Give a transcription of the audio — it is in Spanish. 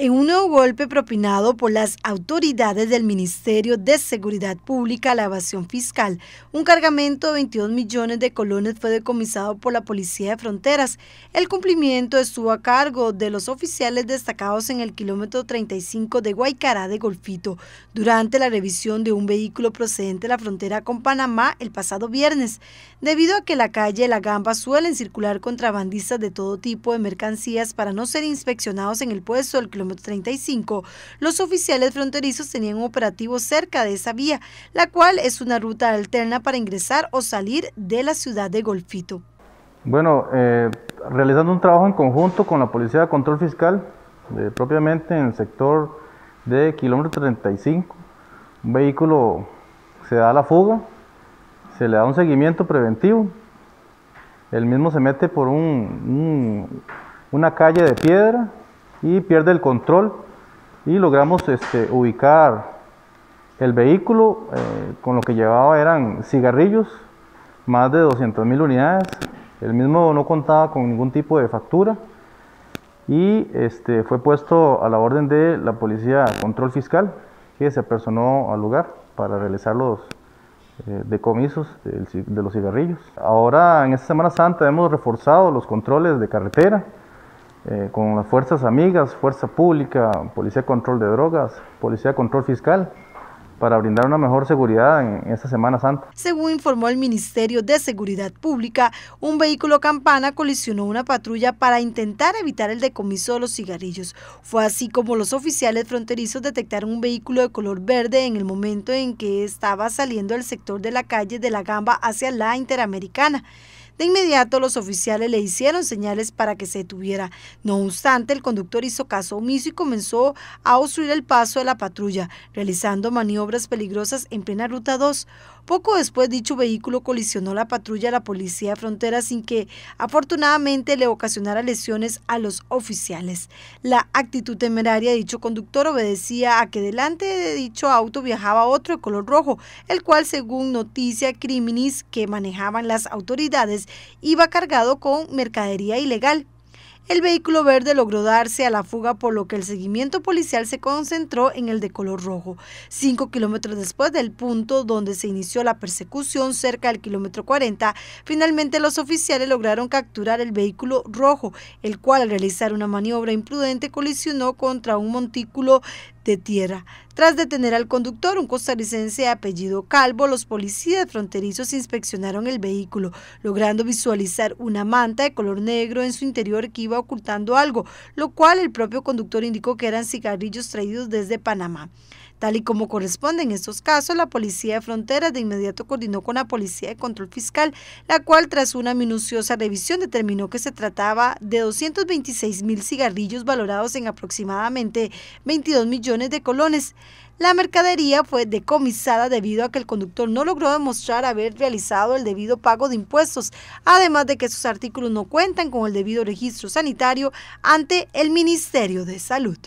En un nuevo golpe propinado por las autoridades del Ministerio de Seguridad Pública a la evasión fiscal, un cargamento de 22 millones de colones fue decomisado por la Policía de Fronteras. El cumplimiento estuvo a cargo de los oficiales destacados en el kilómetro 35 de Guaycará de Golfito durante la revisión de un vehículo procedente de la frontera con Panamá el pasado viernes, debido a que la calle La Gamba suelen circular contrabandistas de todo tipo de mercancías para no ser inspeccionados en el puesto del kilómetro 35. Los oficiales fronterizos tenían un operativo cerca de esa vía, la cual es una ruta alterna para ingresar o salir de la ciudad de Golfito. Bueno, realizando un trabajo en conjunto con la Policía de Control Fiscal, propiamente en el sector de kilómetro 35, un vehículo se da la fuga, se le da un seguimiento preventivo, el mismo se mete por un, una calle de piedra y pierde el control y logramos este, ubicar el vehículo eh, con lo que llevaba eran cigarrillos, más de 200 mil unidades, el mismo no contaba con ningún tipo de factura y este, fue puesto a la orden de la policía control fiscal que se apersonó al lugar para realizar los eh, decomisos de los cigarrillos. Ahora en esta Semana Santa hemos reforzado los controles de carretera, eh, con las fuerzas amigas, fuerza pública, policía control de drogas, policía control fiscal para brindar una mejor seguridad en esta Semana Santa. Según informó el Ministerio de Seguridad Pública, un vehículo campana colisionó una patrulla para intentar evitar el decomiso de los cigarrillos. Fue así como los oficiales fronterizos detectaron un vehículo de color verde en el momento en que estaba saliendo del sector de la calle de la Gamba hacia la Interamericana. De inmediato los oficiales le hicieron señales para que se detuviera. No obstante, el conductor hizo caso omiso y comenzó a obstruir el paso de la patrulla, realizando maniobras peligrosas en plena Ruta 2. Poco después dicho vehículo colisionó la patrulla a la Policía de Frontera sin que afortunadamente le ocasionara lesiones a los oficiales. La actitud temeraria de dicho conductor obedecía a que delante de dicho auto viajaba otro de color rojo, el cual según noticia criminis que manejaban las autoridades iba cargado con mercadería ilegal. El vehículo verde logró darse a la fuga, por lo que el seguimiento policial se concentró en el de color rojo. Cinco kilómetros después del punto donde se inició la persecución, cerca del kilómetro 40, finalmente los oficiales lograron capturar el vehículo rojo, el cual al realizar una maniobra imprudente colisionó contra un montículo tierra. Tras detener al conductor, un costarricense de apellido Calvo, los policías fronterizos inspeccionaron el vehículo, logrando visualizar una manta de color negro en su interior que iba ocultando algo, lo cual el propio conductor indicó que eran cigarrillos traídos desde Panamá. Tal y como corresponde en estos casos, la Policía de Fronteras de inmediato coordinó con la Policía de Control Fiscal, la cual tras una minuciosa revisión determinó que se trataba de 226 mil cigarrillos valorados en aproximadamente 22 millones de colones. La mercadería fue decomisada debido a que el conductor no logró demostrar haber realizado el debido pago de impuestos, además de que sus artículos no cuentan con el debido registro sanitario ante el Ministerio de Salud.